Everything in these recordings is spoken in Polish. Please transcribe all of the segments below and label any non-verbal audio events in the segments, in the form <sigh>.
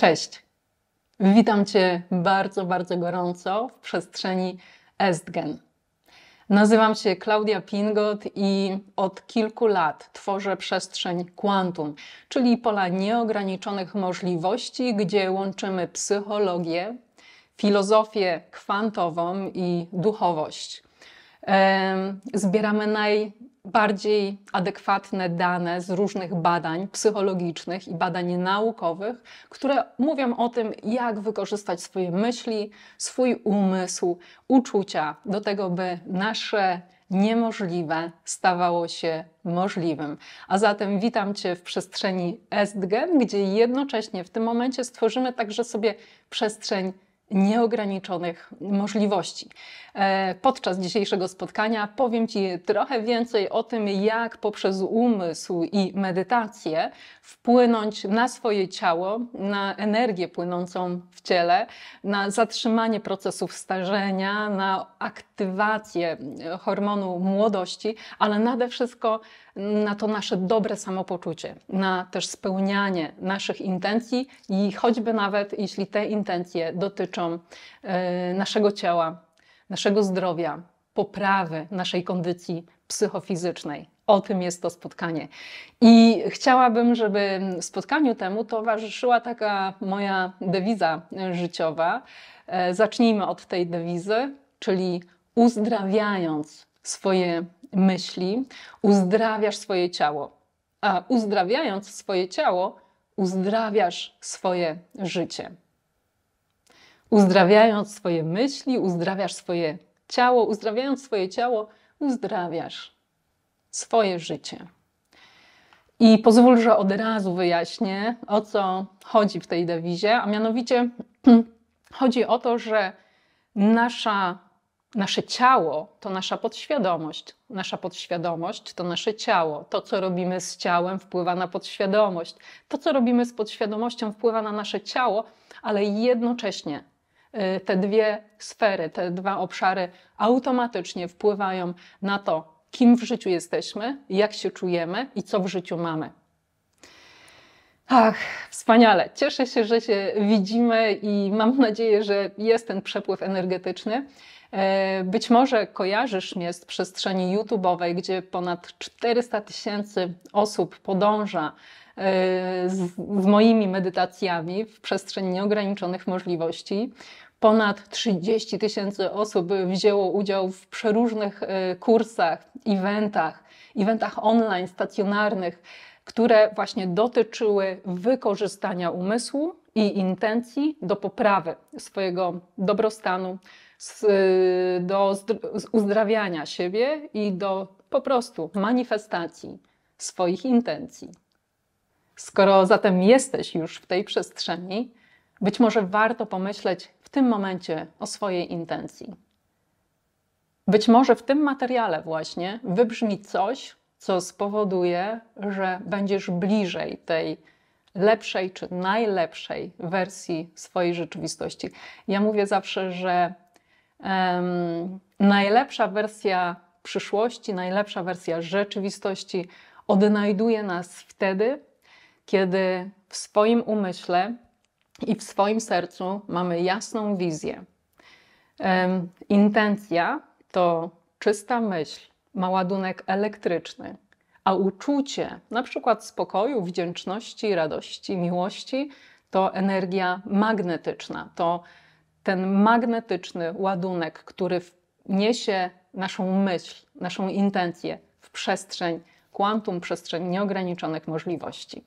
Cześć. Witam Cię bardzo, bardzo gorąco w przestrzeni Estgen. Nazywam się Klaudia Pingot i od kilku lat tworzę przestrzeń Quantum, czyli pola nieograniczonych możliwości, gdzie łączymy psychologię, filozofię kwantową i duchowość. Zbieramy naj bardziej adekwatne dane z różnych badań psychologicznych i badań naukowych, które mówią o tym, jak wykorzystać swoje myśli, swój umysł, uczucia do tego, by nasze niemożliwe stawało się możliwym. A zatem witam Cię w przestrzeni EstGen, gdzie jednocześnie w tym momencie stworzymy także sobie przestrzeń nieograniczonych możliwości. E, podczas dzisiejszego spotkania powiem Ci trochę więcej o tym, jak poprzez umysł i medytację wpłynąć na swoje ciało, na energię płynącą w ciele, na zatrzymanie procesów starzenia, na aktywację hormonu młodości, ale nade wszystko na to nasze dobre samopoczucie, na też spełnianie naszych intencji i choćby nawet jeśli te intencje dotyczą e, naszego ciała, naszego zdrowia, poprawy naszej kondycji psychofizycznej. O tym jest to spotkanie. I chciałabym, żeby spotkaniu temu towarzyszyła taka moja dewiza życiowa. E, zacznijmy od tej dewizy, czyli uzdrawiając swoje myśli, uzdrawiasz swoje ciało. A uzdrawiając swoje ciało, uzdrawiasz swoje życie. Uzdrawiając swoje myśli, uzdrawiasz swoje ciało, uzdrawiając swoje ciało, uzdrawiasz swoje życie. I pozwól, że od razu wyjaśnię, o co chodzi w tej dewizie, a mianowicie <clears throat> chodzi o to, że nasza Nasze ciało to nasza podświadomość. Nasza podświadomość to nasze ciało. To, co robimy z ciałem, wpływa na podświadomość. To, co robimy z podświadomością, wpływa na nasze ciało, ale jednocześnie y, te dwie sfery, te dwa obszary automatycznie wpływają na to, kim w życiu jesteśmy, jak się czujemy i co w życiu mamy. Ach, wspaniale. Cieszę się, że się widzimy i mam nadzieję, że jest ten przepływ energetyczny. E, być może kojarzysz mnie z przestrzeni YouTube'owej, gdzie ponad 400 tysięcy osób podąża e, z, z moimi medytacjami w przestrzeni nieograniczonych możliwości. Ponad 30 tysięcy osób wzięło udział w przeróżnych e, kursach, eventach, eventach online, stacjonarnych, które właśnie dotyczyły wykorzystania umysłu i intencji do poprawy swojego dobrostanu, do uzdrawiania siebie i do po prostu manifestacji swoich intencji. Skoro zatem jesteś już w tej przestrzeni, być może warto pomyśleć w tym momencie o swojej intencji. Być może w tym materiale właśnie wybrzmi coś, co spowoduje, że będziesz bliżej tej lepszej czy najlepszej wersji swojej rzeczywistości. Ja mówię zawsze, że najlepsza wersja przyszłości, najlepsza wersja rzeczywistości odnajduje nas wtedy, kiedy w swoim umyśle i w swoim sercu mamy jasną wizję. Intencja to czysta myśl, ma ładunek elektryczny, a uczucie, na przykład spokoju, wdzięczności, radości, miłości, to energia magnetyczna, to ten magnetyczny ładunek, który niesie naszą myśl, naszą intencję w przestrzeń kwantum, przestrzeń nieograniczonych możliwości.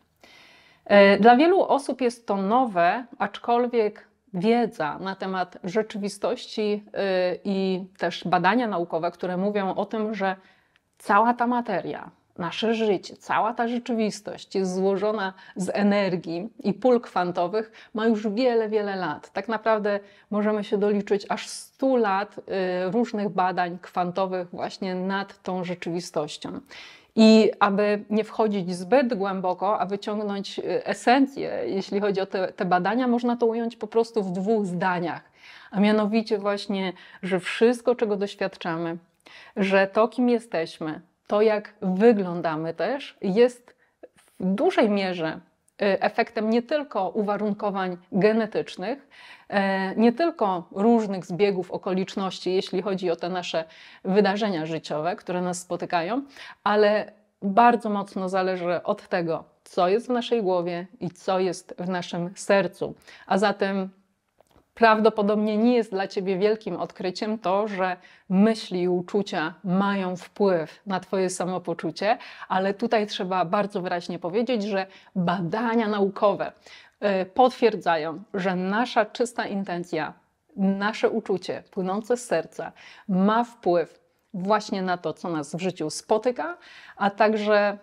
E, dla wielu osób jest to nowe, aczkolwiek wiedza na temat rzeczywistości e, i też badania naukowe, które mówią o tym, że cała ta materia, nasze życie, cała ta rzeczywistość jest złożona z energii i pól kwantowych, ma już wiele, wiele lat. Tak naprawdę możemy się doliczyć aż 100 lat y, różnych badań kwantowych właśnie nad tą rzeczywistością. I aby nie wchodzić zbyt głęboko, a wyciągnąć y, esencję, jeśli chodzi o te, te badania, można to ująć po prostu w dwóch zdaniach. A mianowicie właśnie, że wszystko, czego doświadczamy, że to, kim jesteśmy, to jak wyglądamy też jest w dużej mierze y, efektem nie tylko uwarunkowań genetycznych, y, nie tylko różnych zbiegów okoliczności, jeśli chodzi o te nasze wydarzenia życiowe, które nas spotykają, ale bardzo mocno zależy od tego, co jest w naszej głowie i co jest w naszym sercu. A zatem prawdopodobnie nie jest dla ciebie wielkim odkryciem to, że myśli i uczucia mają wpływ na twoje samopoczucie, ale tutaj trzeba bardzo wyraźnie powiedzieć, że badania naukowe y, potwierdzają, że nasza czysta intencja, nasze uczucie płynące z serca ma wpływ właśnie na to, co nas w życiu spotyka, a także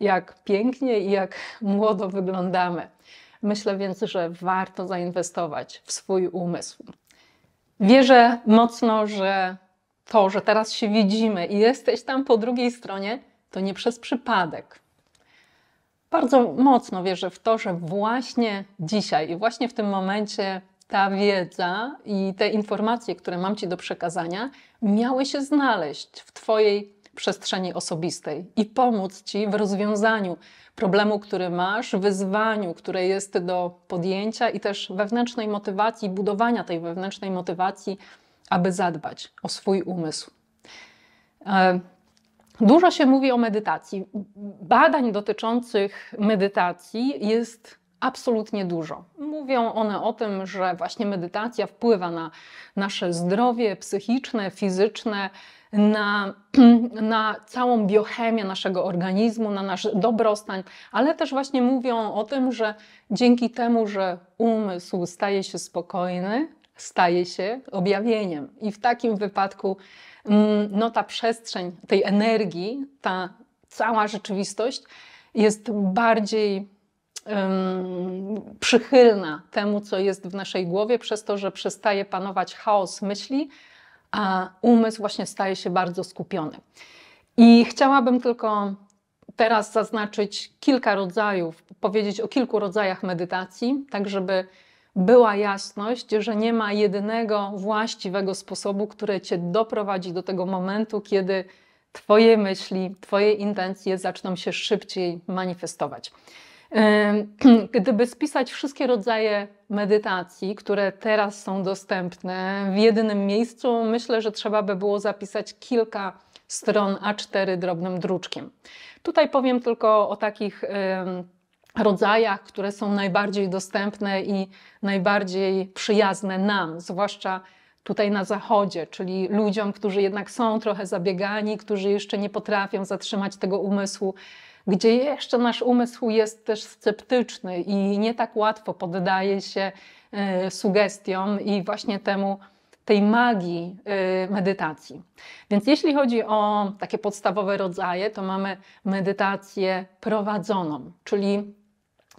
jak pięknie i jak młodo wyglądamy. Myślę więc, że warto zainwestować w swój umysł. Wierzę mocno, że to, że teraz się widzimy i jesteś tam po drugiej stronie, to nie przez przypadek. Bardzo mocno wierzę w to, że właśnie dzisiaj i właśnie w tym momencie ta wiedza i te informacje, które mam Ci do przekazania, miały się znaleźć w Twojej przestrzeni osobistej i pomóc Ci w rozwiązaniu problemu, który masz, wyzwaniu, które jest do podjęcia i też wewnętrznej motywacji, budowania tej wewnętrznej motywacji, aby zadbać o swój umysł. E, dużo się mówi o medytacji. Badań dotyczących medytacji jest absolutnie dużo. Mówią one o tym, że właśnie medytacja wpływa na nasze zdrowie psychiczne, fizyczne, na, <clears throat> na całą biochemię naszego organizmu, na nasz dobrostan, ale też właśnie mówią o tym, że dzięki temu, że umysł staje się spokojny, staje się objawieniem. I w takim wypadku mm, no, ta przestrzeń tej energii, ta cała rzeczywistość jest bardziej um, przychylna temu, co jest w naszej głowie, przez to, że przestaje panować chaos myśli, a umysł właśnie staje się bardzo skupiony. I chciałabym tylko teraz zaznaczyć kilka rodzajów, powiedzieć o kilku rodzajach medytacji, tak żeby była jasność, że nie ma jedynego właściwego sposobu, który cię doprowadzi do tego momentu, kiedy Twoje myśli, Twoje intencje zaczną się szybciej manifestować. <clears throat> Gdyby spisać wszystkie rodzaje medytacji, które teraz są dostępne w jednym miejscu, myślę, że trzeba by było zapisać kilka stron A4 drobnym druczkiem. Tutaj powiem tylko o takich rodzajach, które są najbardziej dostępne i najbardziej przyjazne nam, zwłaszcza tutaj na zachodzie, czyli ludziom, którzy jednak są trochę zabiegani, którzy jeszcze nie potrafią zatrzymać tego umysłu gdzie jeszcze nasz umysł jest też sceptyczny i nie tak łatwo poddaje się e, sugestiom i właśnie temu tej magii e, medytacji. Więc jeśli chodzi o takie podstawowe rodzaje, to mamy medytację prowadzoną, czyli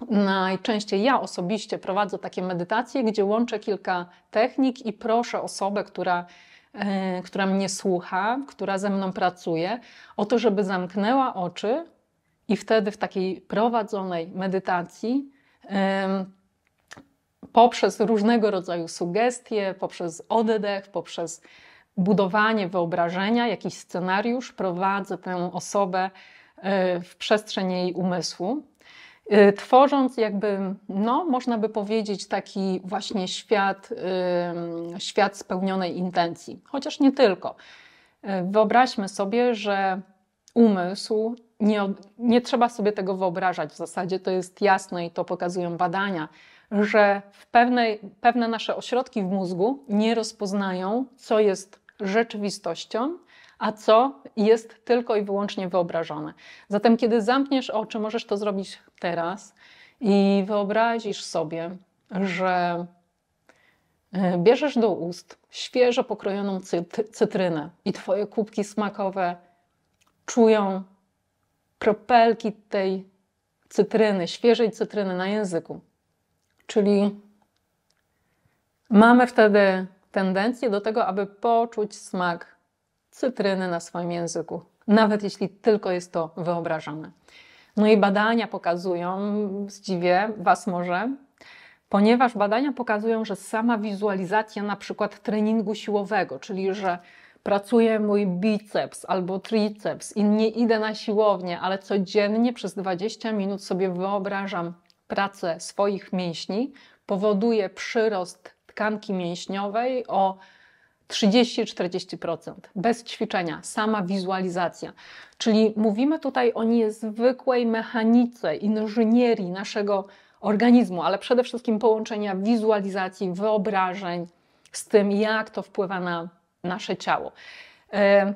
Najczęściej ja osobiście prowadzę takie medytacje, gdzie łączę kilka technik i proszę osobę, która, e, która mnie słucha, która ze mną pracuje, o to, żeby zamknęła oczy i wtedy w takiej prowadzonej medytacji poprzez różnego rodzaju sugestie, poprzez oddech, poprzez budowanie wyobrażenia, jakiś scenariusz, prowadzę tę osobę e, w przestrzeń jej umysłu, e, tworząc jakby, no, można by powiedzieć, taki właśnie świat, świat spełnionej intencji. Chociaż nie tylko. E, wyobraźmy sobie, że umysł nie, nie trzeba sobie tego wyobrażać. W zasadzie to jest jasne i to pokazują badania, że w pewnej, pewne nasze ośrodki w mózgu nie rozpoznają, co jest rzeczywistością, a co jest tylko i wyłącznie wyobrażone. Zatem, kiedy zamkniesz oczy, możesz to zrobić teraz i wyobrazisz sobie, że e, bierzesz do ust świeżo pokrojoną cytrynę i twoje kubki smakowe czują kropelki tej cytryny, świeżej cytryny na języku. Czyli mamy wtedy tendencję do tego, aby poczuć smak cytryny na swoim języku, nawet jeśli tylko jest to wyobrażane. No i badania pokazują, zdziwię Was może, ponieważ badania pokazują, że sama wizualizacja na przykład treningu siłowego, czyli że pracuje mój biceps albo triceps i nie idę na siłownię, ale codziennie przez 20 minut sobie wyobrażam pracę swoich mięśni, powoduje przyrost tkanki mięśniowej o 30-40% bez ćwiczenia, sama wizualizacja. Czyli mówimy tutaj o niezwykłej mechanice, inżynierii naszego organizmu, ale przede wszystkim połączenia wizualizacji, wyobrażeń z tym, jak to wpływa na nasze ciało. E,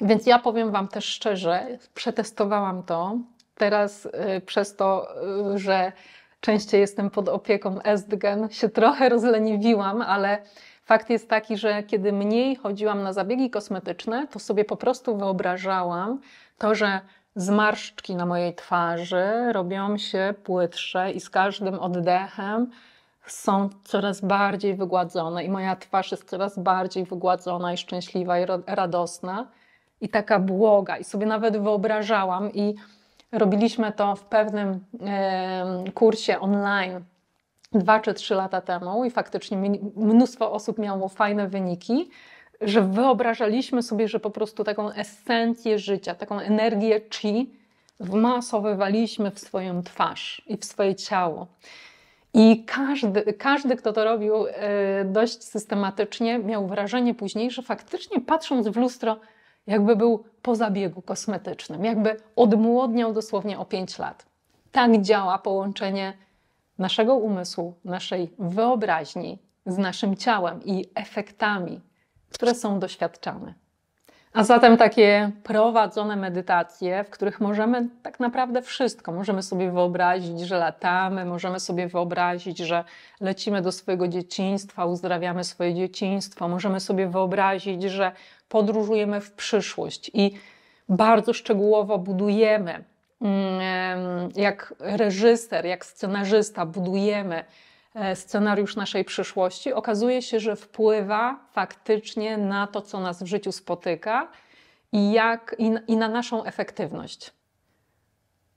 więc ja powiem Wam też szczerze, przetestowałam to. Teraz e, przez to, e, że częściej jestem pod opieką Estgen, się trochę rozleniwiłam, ale fakt jest taki, że kiedy mniej chodziłam na zabiegi kosmetyczne, to sobie po prostu wyobrażałam to, że zmarszczki na mojej twarzy robią się płytsze i z każdym oddechem są coraz bardziej wygładzone i moja twarz jest coraz bardziej wygładzona i szczęśliwa i radosna i taka błoga. I sobie nawet wyobrażałam i robiliśmy to w pewnym e, kursie online dwa czy trzy lata temu i faktycznie mnóstwo osób miało fajne wyniki, że wyobrażaliśmy sobie, że po prostu taką esencję życia, taką energię chi wmasowywaliśmy w swoją twarz i w swoje ciało. I każdy, każdy, kto to robił e, dość systematycznie, miał wrażenie później, że faktycznie patrząc w lustro, jakby był po zabiegu kosmetycznym, jakby odmłodniał dosłownie o 5 lat. Tak działa połączenie naszego umysłu, naszej wyobraźni z naszym ciałem i efektami, które są doświadczane. A zatem takie prowadzone medytacje, w których możemy tak naprawdę wszystko. Możemy sobie wyobrazić, że latamy, możemy sobie wyobrazić, że lecimy do swojego dzieciństwa, uzdrawiamy swoje dzieciństwo, możemy sobie wyobrazić, że podróżujemy w przyszłość i bardzo szczegółowo budujemy, mm, jak reżyser, jak scenarzysta, budujemy E, scenariusz naszej przyszłości, okazuje się, że wpływa faktycznie na to, co nas w życiu spotyka i, jak, i, na naszą efektywność.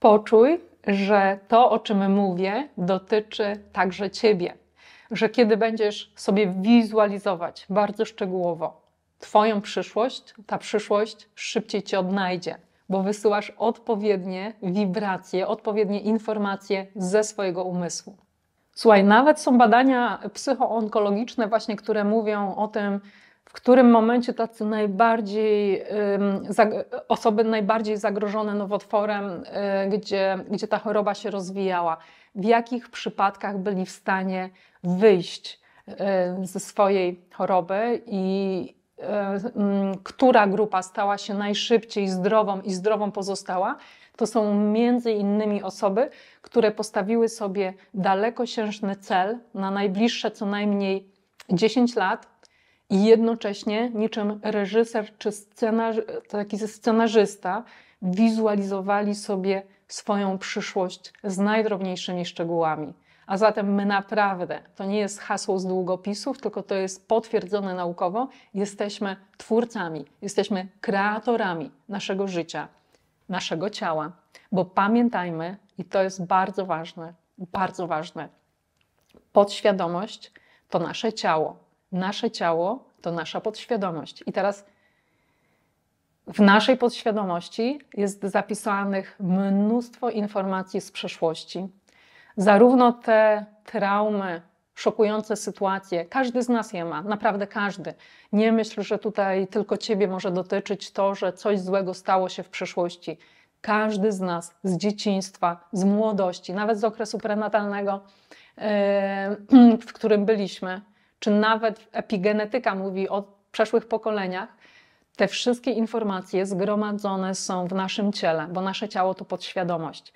Poczuj, że to, o czym mówię, dotyczy także Ciebie. Że kiedy będziesz sobie wizualizować bardzo szczegółowo Twoją przyszłość, ta przyszłość szybciej Cię odnajdzie, bo wysyłasz odpowiednie wibracje, odpowiednie informacje ze swojego umysłu. Słuchaj, nawet są badania psychoonkologiczne właśnie, które mówią o tym, w którym momencie tacy najbardziej, osoby najbardziej zagrożone nowotworem, y, gdzie, gdzie ta choroba się rozwijała, w jakich przypadkach byli w stanie wyjść y, ze swojej choroby i y, która grupa stała się najszybciej zdrową i zdrową pozostała to są między innymi osoby, które postawiły sobie dalekosiężny cel na najbliższe co najmniej 10 lat i jednocześnie niczym reżyser czy scenarz, taki scenarzysta wizualizowali sobie swoją przyszłość z najdrobniejszymi szczegółami. A zatem my naprawdę, to nie jest hasło z długopisów, tylko to jest potwierdzone naukowo, jesteśmy twórcami, jesteśmy kreatorami naszego życia naszego ciała. Bo pamiętajmy, i to jest bardzo ważne, bardzo ważne, podświadomość to nasze ciało. Nasze ciało to nasza podświadomość. I teraz w naszej podświadomości jest zapisanych mnóstwo informacji z przeszłości. Zarówno te traumy, szokujące sytuacje. Każdy z nas je ma, naprawdę każdy. Nie myśl, że tutaj tylko ciebie może dotyczyć to, że coś złego stało się w przeszłości. Każdy z nas z dzieciństwa, z młodości, nawet z okresu prenatalnego, yy, <clears throat> w którym byliśmy, czy nawet epigenetyka mówi o przeszłych pokoleniach, te wszystkie informacje zgromadzone są w naszym ciele, bo nasze ciało to podświadomość.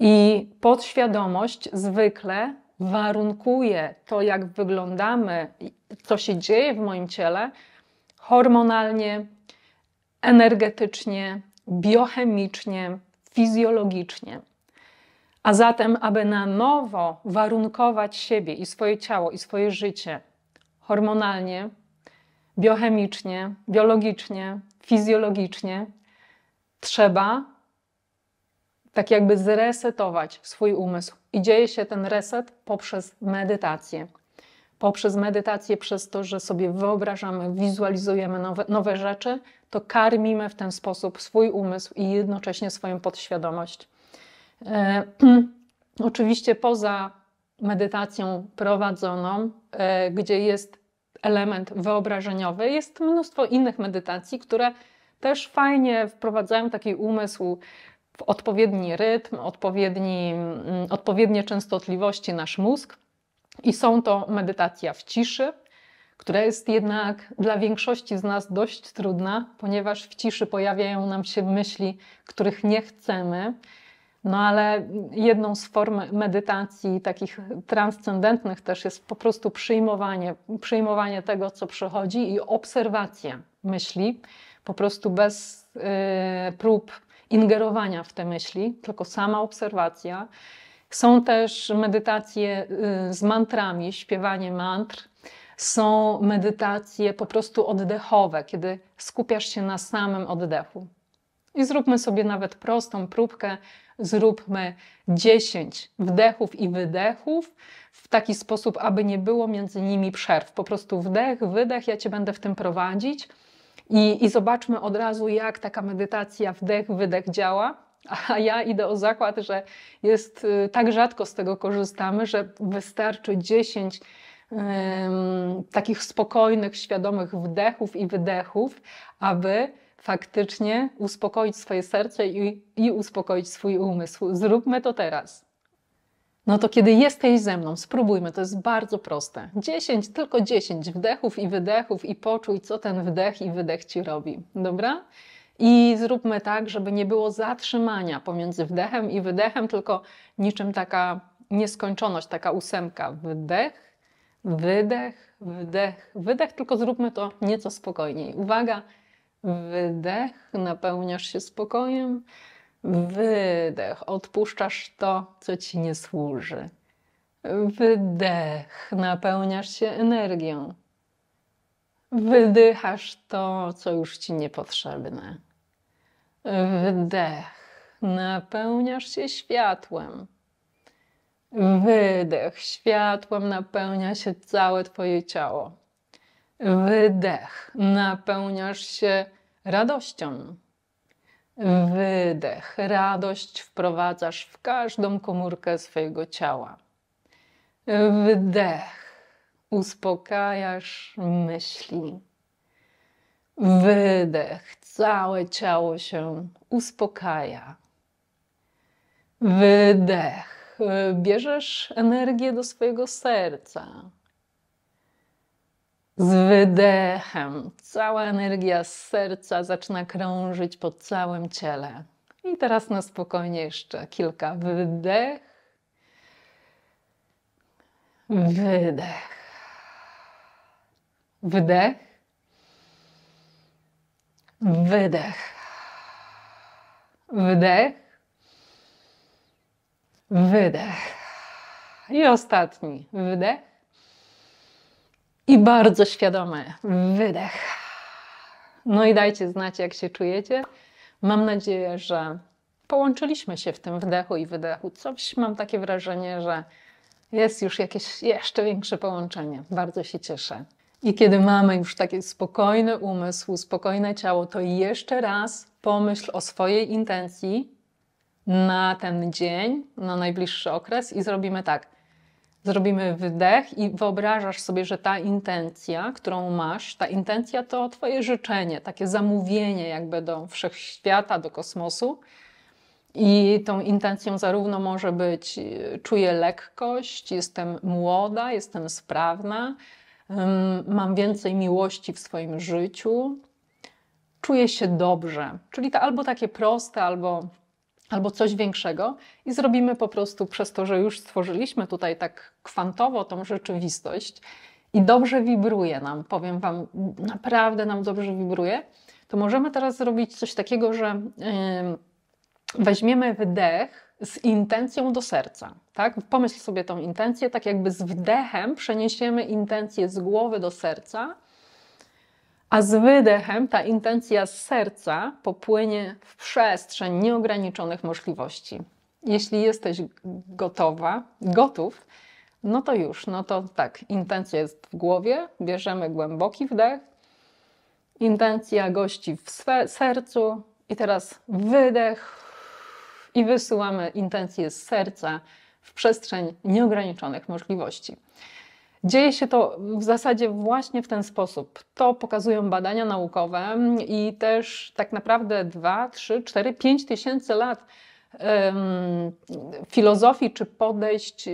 I podświadomość zwykle warunkuje to, jak wyglądamy, co się dzieje w moim ciele hormonalnie, energetycznie, biochemicznie, fizjologicznie. A zatem, aby na nowo warunkować siebie i swoje ciało, i swoje życie hormonalnie, biochemicznie, biologicznie, fizjologicznie, trzeba tak jakby zresetować swój umysł, i dzieje się ten reset poprzez medytację. Poprzez medytację, przez to, że sobie wyobrażamy, wizualizujemy nowe, nowe rzeczy, to karmimy w ten sposób swój umysł i jednocześnie swoją podświadomość. E, <clears throat> oczywiście poza medytacją prowadzoną, e, gdzie jest element wyobrażeniowy, jest mnóstwo innych medytacji, które też fajnie wprowadzają taki umysł w odpowiedni rytm, odpowiedni, mm, odpowiednie częstotliwości nasz mózg. I są to medytacja w ciszy, która jest jednak dla większości z nas dość trudna, ponieważ w ciszy pojawiają nam się myśli, których nie chcemy. No ale jedną z form medytacji, takich transcendentnych, też jest po prostu przyjmowanie, przyjmowanie tego, co przychodzi i obserwacja myśli, po prostu bez yy, prób ingerowania w te myśli, tylko sama obserwacja. Są też medytacje y, z mantrami, śpiewanie mantr. Są medytacje po prostu oddechowe, kiedy skupiasz się na samym oddechu. I zróbmy sobie nawet prostą próbkę. Zróbmy 10 wdechów i wydechów w taki sposób, aby nie było między nimi przerw. Po prostu wdech, wydech, ja cię będę w tym prowadzić. I, I zobaczmy od razu, jak taka medytacja wdech, wydech działa. A ja idę o zakład, że jest y, tak rzadko z tego korzystamy, że wystarczy 10 um, takich spokojnych, świadomych wdechów i wydechów, aby faktycznie uspokoić swoje serce i, i uspokoić swój umysł. Zróbmy to teraz. No to kiedy jesteś ze mną, spróbujmy, to jest bardzo proste. 10, tylko 10 wdechów i wydechów i poczuj, co ten wdech i wydech ci robi. Dobra? I zróbmy tak, żeby nie było zatrzymania pomiędzy wdechem i wydechem, tylko niczym taka nieskończoność, taka ósemka. Wdech, wydech, wdech, wydech, tylko zróbmy to nieco spokojniej. Uwaga, wydech, napełniasz się spokojem Wydech, odpuszczasz to, co ci nie służy. Wydech, napełniasz się energią. Wydychasz to, co już ci niepotrzebne. Wdech, napełniasz się światłem. Wydech, światłem napełnia się całe Twoje ciało. Wydech, napełniasz się radością. Wydech, radość wprowadzasz w każdą komórkę swojego ciała. Wdech, uspokajasz myśli. Wydech, całe ciało się uspokaja. Wydech, bierzesz energię do swojego serca z wydechem cała energia z serca zaczyna krążyć po całym ciele. I teraz na spokojnie jeszcze kilka wydech. Wydech. Wdech. Wydech. Wdech. Wydech. I ostatni wdech i bardzo świadomy wydech. No i dajcie znać, jak się czujecie. Mam nadzieję, że połączyliśmy się w tym wdechu i wydechu. Coś mam takie wrażenie, że jest już jakieś jeszcze większe połączenie. Bardzo się cieszę. I kiedy mamy już taki spokojny umysł, spokojne ciało, to jeszcze raz pomyśl o swojej intencji na ten dzień, na najbliższy okres i zrobimy tak. Zrobimy wydech i wyobrażasz sobie, że ta intencja, którą masz, ta intencja to Twoje życzenie, takie zamówienie jakby do wszechświata, do kosmosu. I tą intencją zarówno może być e, czuję lekkość, jestem młoda, jestem sprawna, mam więcej miłości w swoim życiu, czuję się dobrze. Czyli to albo takie proste, albo albo coś większego i zrobimy po prostu przez to, że już stworzyliśmy tutaj tak kwantowo tą rzeczywistość i dobrze wibruje nam, powiem Wam, naprawdę nam dobrze wibruje, to możemy teraz zrobić coś takiego, że yy, weźmiemy wdech z intencją do serca. Tak? Pomyśl sobie tą intencję, tak jakby z wdechem przeniesiemy intencję z głowy do serca a z wydechem ta intencja z serca popłynie w przestrzeń nieograniczonych możliwości. Jeśli jesteś gotowa, gotów, no to już, no to tak, intencja jest w głowie, bierzemy głęboki wdech, intencja gości w sercu i teraz wydech i wysyłamy intencję z serca w przestrzeń nieograniczonych możliwości. Dzieje się to w zasadzie właśnie w ten sposób. To pokazują badania naukowe i też tak naprawdę 2, 3, 4, 5 tysięcy lat filozofii czy podejść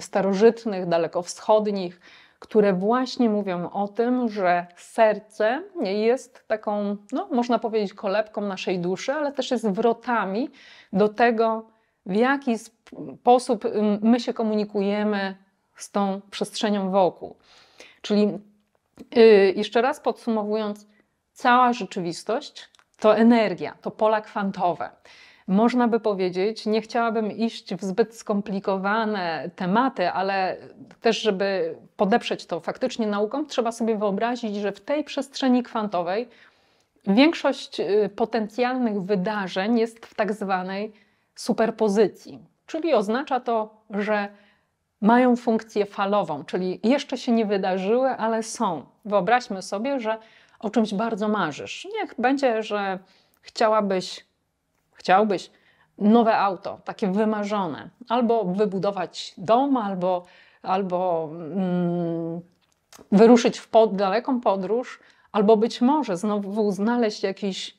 starożytnych, dalekowschodnich, które właśnie mówią o tym, że serce jest taką, no, można powiedzieć, kolebką naszej duszy, ale też jest wrotami do tego, w jaki sposób my się komunikujemy z tą przestrzenią wokół. Czyli y, jeszcze raz podsumowując, cała rzeczywistość to energia, to pola kwantowe. Można by powiedzieć, nie chciałabym iść w zbyt skomplikowane tematy, ale też, żeby podeprzeć to faktycznie nauką, trzeba sobie wyobrazić, że w tej przestrzeni kwantowej większość y, potencjalnych wydarzeń jest w tak zwanej superpozycji. Czyli oznacza to, że mają funkcję falową, czyli jeszcze się nie wydarzyły, ale są. Wyobraźmy sobie, że o czymś bardzo marzysz. Niech będzie, że chciałabyś, chciałbyś nowe auto, takie wymarzone, albo wybudować dom, albo, albo mm, wyruszyć w pod, daleką podróż, albo być może znowu znaleźć jakiś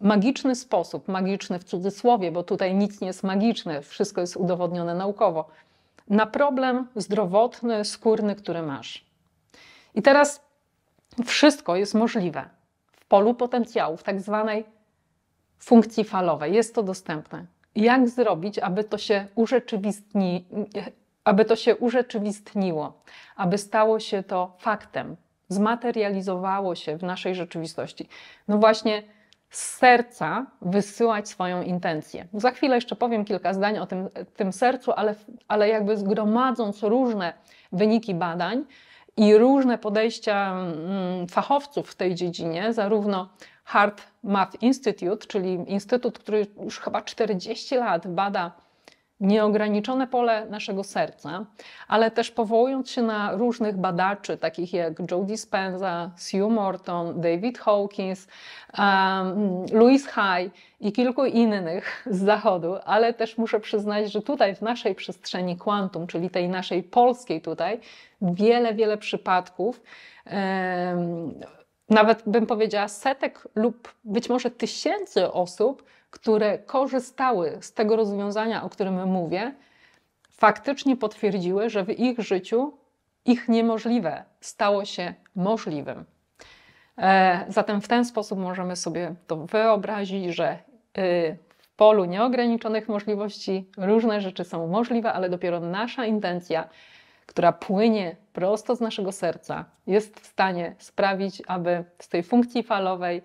magiczny sposób, magiczny w cudzysłowie, bo tutaj nic nie jest magiczne, wszystko jest udowodnione naukowo na problem zdrowotny, skórny, który masz. I teraz wszystko jest możliwe w polu potencjału, w tak zwanej funkcji falowej. Jest to dostępne. Jak zrobić, aby to się, urzeczywistni, aby to się urzeczywistniło, aby stało się to faktem, zmaterializowało się w naszej rzeczywistości? No właśnie z serca wysyłać swoją intencję. Za chwilę jeszcze powiem kilka zdań o tym, tym sercu, ale, ale jakby zgromadząc różne wyniki badań i różne podejścia mm, fachowców w tej dziedzinie, zarówno Hard Math Institute, czyli instytut, który już chyba 40 lat bada nieograniczone pole naszego serca, ale też powołując się na różnych badaczy, takich jak Joe Dispenza, Sue Morton, David Hawkins, um, Louis Hay i kilku innych z zachodu, ale też muszę przyznać, że tutaj w naszej przestrzeni kwantum, czyli tej naszej polskiej tutaj, wiele, wiele przypadków um, nawet bym powiedziała setek lub być może tysięcy osób które korzystały z tego rozwiązania, o którym mówię, faktycznie potwierdziły, że w ich życiu ich niemożliwe stało się możliwym. E, zatem w ten sposób możemy sobie to wyobrazić, że y, w polu nieograniczonych możliwości różne rzeczy są możliwe, ale dopiero nasza intencja, która płynie prosto z naszego serca, jest w stanie sprawić, aby z tej funkcji falowej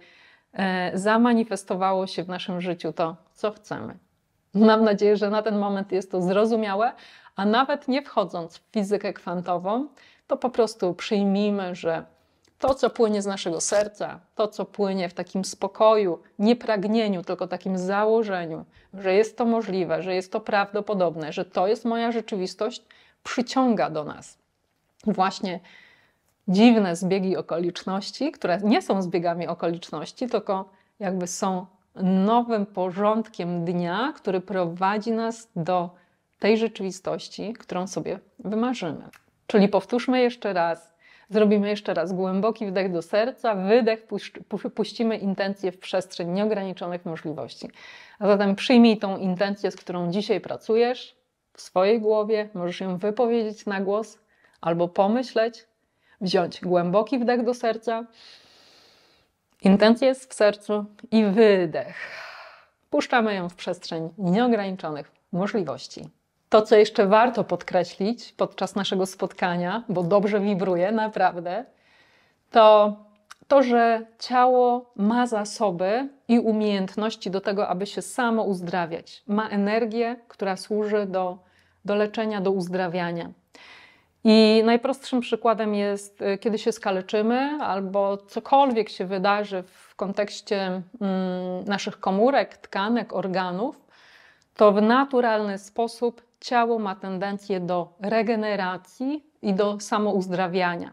E, zamanifestowało się w naszym życiu to, co chcemy. Mam nadzieję, że na ten moment jest to zrozumiałe, a nawet nie wchodząc w fizykę kwantową, to po prostu przyjmijmy, że to, co płynie z naszego serca, to, co płynie w takim spokoju, nie pragnieniu, tylko takim założeniu, że jest to możliwe, że jest to prawdopodobne, że to jest moja rzeczywistość, przyciąga do nas właśnie dziwne zbiegi okoliczności, które nie są zbiegami okoliczności, tylko jakby są nowym porządkiem dnia, który prowadzi nas do tej rzeczywistości, którą sobie wymarzymy. Czyli powtórzmy jeszcze raz, zrobimy jeszcze raz głęboki wdech do serca, wydech, puścimy intencję w przestrzeń nieograniczonych możliwości. A zatem przyjmij tą intencję, z którą dzisiaj pracujesz w swojej głowie, możesz ją wypowiedzieć na głos albo pomyśleć, wziąć głęboki wdech do serca, intencja jest w sercu i wydech. Puszczamy ją w przestrzeń nieograniczonych możliwości. To, co jeszcze warto podkreślić podczas naszego spotkania, bo dobrze wibruje, naprawdę, to to, że ciało ma zasoby i umiejętności do tego, aby się samo uzdrawiać. Ma energię, która służy do, do leczenia, do uzdrawiania. I najprostszym przykładem jest, y, kiedy się skaleczymy albo cokolwiek się wydarzy w kontekście mm, naszych komórek, tkanek, organów, to w naturalny sposób ciało ma tendencję do regeneracji i do samouzdrawiania.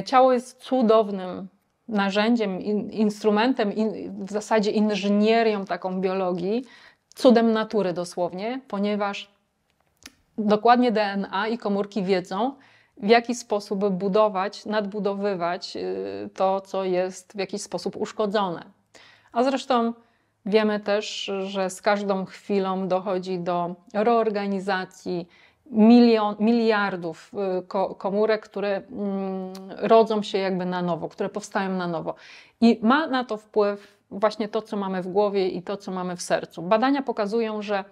Y, ciało jest cudownym narzędziem, instrumentem, w zasadzie inżynierią taką biologii, cudem natury dosłownie, ponieważ dokładnie DNA i komórki wiedzą, w jaki sposób budować, nadbudowywać y, to, co jest w jakiś sposób uszkodzone. A zresztą wiemy też, że z każdą chwilą dochodzi do reorganizacji milion, miliardów y, komórek, które mm, rodzą się jakby na nowo, które powstają na nowo. I ma na to wpływ właśnie to, co mamy w głowie i to, co mamy w sercu. Badania pokazują, że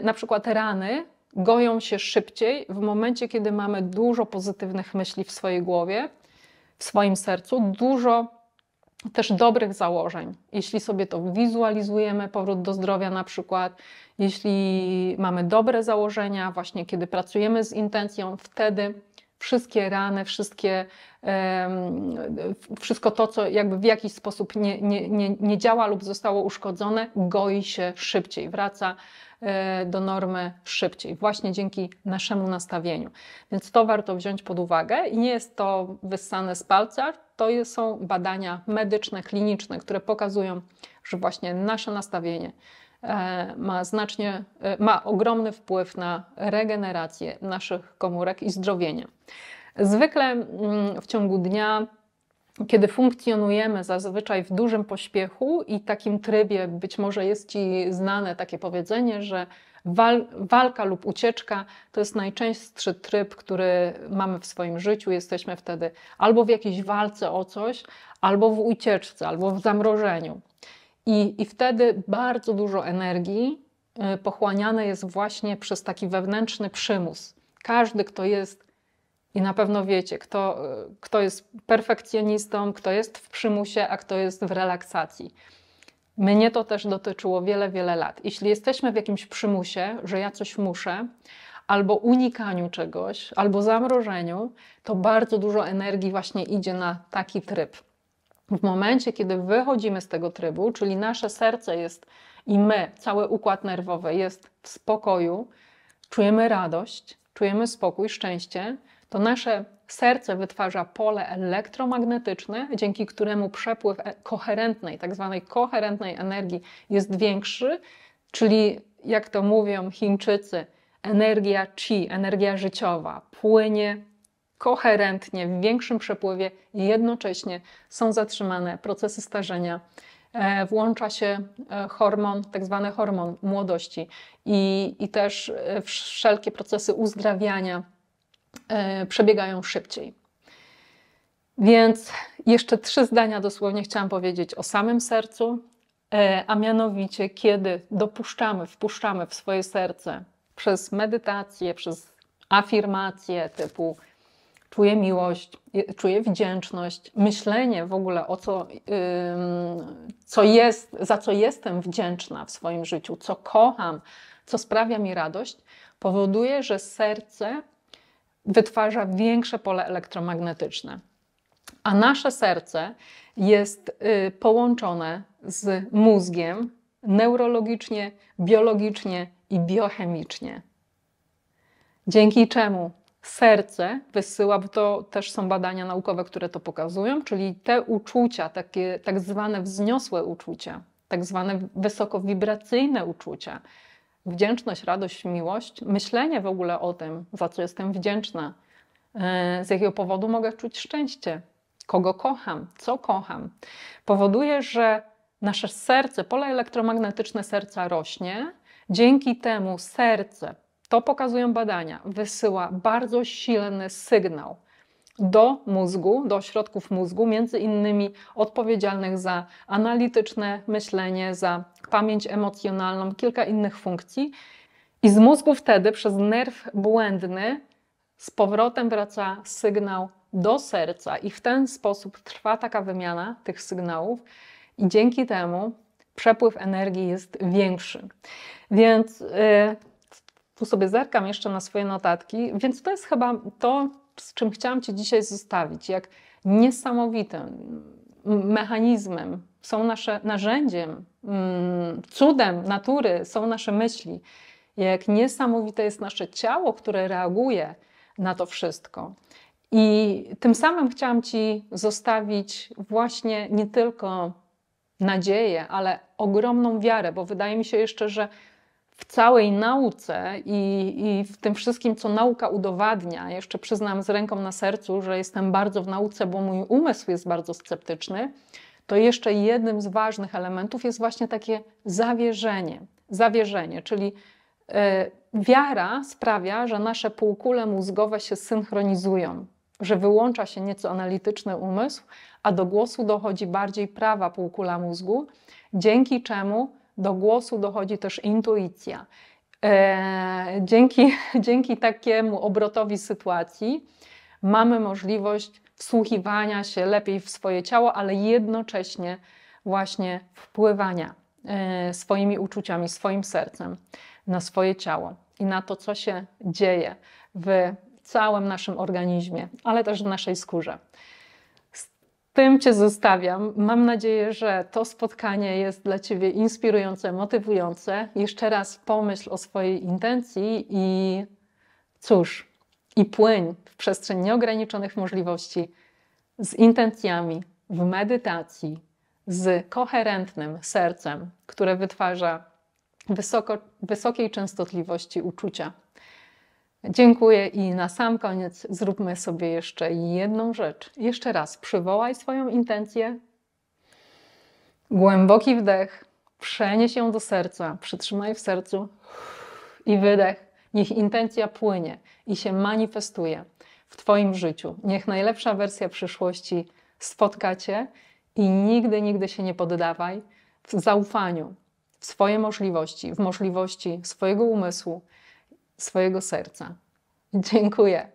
y, na przykład rany goją się szybciej w momencie, kiedy mamy dużo pozytywnych myśli w swojej głowie, w swoim sercu, dużo też dobrych założeń. Jeśli sobie to wizualizujemy, powrót do zdrowia na przykład, jeśli mamy dobre założenia, właśnie kiedy pracujemy z intencją, wtedy wszystkie rany, wszystkie, wszystko to, co jakby w jakiś sposób nie, nie, nie, nie działa lub zostało uszkodzone, goi się szybciej, wraca e, do normy szybciej, właśnie dzięki naszemu nastawieniu. Więc to warto wziąć pod uwagę i nie jest to wyssane z palca, to są badania medyczne, kliniczne, które pokazują, że właśnie nasze nastawienie, E, ma znacznie, e, ma ogromny wpływ na regenerację naszych komórek i zdrowienie. Zwykle mm, w ciągu dnia, kiedy funkcjonujemy zazwyczaj w dużym pośpiechu i takim trybie, być może jest Ci znane takie powiedzenie, że wal, walka lub ucieczka to jest najczęstszy tryb, który mamy w swoim życiu. Jesteśmy wtedy albo w jakiejś walce o coś, albo w ucieczce, albo w zamrożeniu. I, I wtedy bardzo dużo energii y, pochłaniane jest właśnie przez taki wewnętrzny przymus. Każdy, kto jest, i na pewno wiecie, kto, y, kto jest perfekcjonistą, kto jest w przymusie, a kto jest w relaksacji. Mnie to też dotyczyło wiele, wiele lat. Jeśli jesteśmy w jakimś przymusie, że ja coś muszę, albo unikaniu czegoś, albo zamrożeniu, to bardzo dużo energii właśnie idzie na taki tryb w momencie, kiedy wychodzimy z tego trybu, czyli nasze serce jest i my, cały układ nerwowy jest w spokoju, czujemy radość, czujemy spokój, szczęście, to nasze serce wytwarza pole elektromagnetyczne, dzięki któremu przepływ e, koherentnej, tak zwanej koherentnej energii jest większy, czyli jak to mówią Chińczycy, energia chi, energia życiowa płynie koherentnie, w większym przepływie i jednocześnie są zatrzymane procesy starzenia. E, włącza się e, hormon, tak zwany hormon młodości i, i też e, wszelkie procesy uzdrawiania przebiegają szybciej. Więc jeszcze trzy zdania dosłownie chciałam powiedzieć o samym sercu, a mianowicie kiedy dopuszczamy, wpuszczamy w swoje serce przez medytację, przez afirmacje typu czuję miłość, czuję wdzięczność, myślenie w ogóle o co, co jest, za co jestem wdzięczna w swoim życiu, co kocham, co sprawia mi radość, powoduje, że serce wytwarza większe pole elektromagnetyczne. A nasze serce jest y, połączone z mózgiem neurologicznie, biologicznie i biochemicznie. Dzięki czemu serce wysyła, bo to też są badania naukowe, które to pokazują, czyli te uczucia, takie tak zwane wzniosłe uczucia, tak zwane wysokowibracyjne uczucia, wdzięczność, radość, miłość, myślenie w ogóle o tym, za co jestem wdzięczna, e, z jakiego powodu mogę czuć szczęście, kogo kocham, co kocham, powoduje, że nasze serce, pole elektromagnetyczne serca rośnie. Dzięki temu serce to pokazują badania, wysyła bardzo silny sygnał do mózgu, do środków mózgu, między innymi odpowiedzialnych za analityczne myślenie, za pamięć emocjonalną, kilka innych funkcji. I z mózgu wtedy przez nerw błędny z powrotem wraca sygnał do serca, i w ten sposób trwa taka wymiana tych sygnałów, i dzięki temu przepływ energii jest większy. Więc. Yy, tu sobie zerkam jeszcze na swoje notatki, więc to jest chyba to, z czym chciałam Cię dzisiaj zostawić. Jak niesamowitym mechanizmem są nasze narzędziem, mm, cudem natury są nasze myśli. Jak niesamowite jest nasze ciało, które reaguje na to wszystko. I tym samym chciałam Ci zostawić właśnie nie tylko nadzieję, ale ogromną wiarę, bo wydaje mi się jeszcze, że w całej nauce i, i, w tym wszystkim, co nauka udowadnia, jeszcze przyznam z ręką na sercu, że jestem bardzo w nauce, bo mój umysł jest bardzo sceptyczny, to jeszcze jednym z ważnych elementów jest właśnie takie zawierzenie. Zawierzenie, czyli e, wiara sprawia, że nasze półkule mózgowe się synchronizują, że wyłącza się nieco analityczny umysł, a do głosu dochodzi bardziej prawa półkula mózgu, dzięki czemu do głosu dochodzi też intuicja. E, dzięki, <laughs> dzięki takiemu obrotowi sytuacji mamy możliwość wsłuchiwania się lepiej w swoje ciało, ale jednocześnie właśnie wpływania e, swoimi uczuciami, swoim sercem na swoje ciało i na to, co się dzieje w całym naszym organizmie, ale też w naszej skórze tym Cię zostawiam. Mam nadzieję, że to spotkanie jest dla Ciebie inspirujące, motywujące. Jeszcze raz pomyśl o swojej intencji i cóż, i płyń w przestrzeń nieograniczonych możliwości z intencjami, w medytacji, z koherentnym sercem, które wytwarza wysoko, wysokiej częstotliwości uczucia. Dziękuję i na sam koniec zróbmy sobie jeszcze jedną rzecz. Jeszcze raz przywołaj swoją intencję. Głęboki wdech, przenieś ją do serca, przytrzymaj w sercu i wydech. Niech intencja płynie i się manifestuje w Twoim życiu. Niech najlepsza wersja przyszłości spotka Cię i nigdy, nigdy się nie poddawaj w zaufaniu w swoje możliwości, w możliwości swojego umysłu swojego serca. Dziękuję.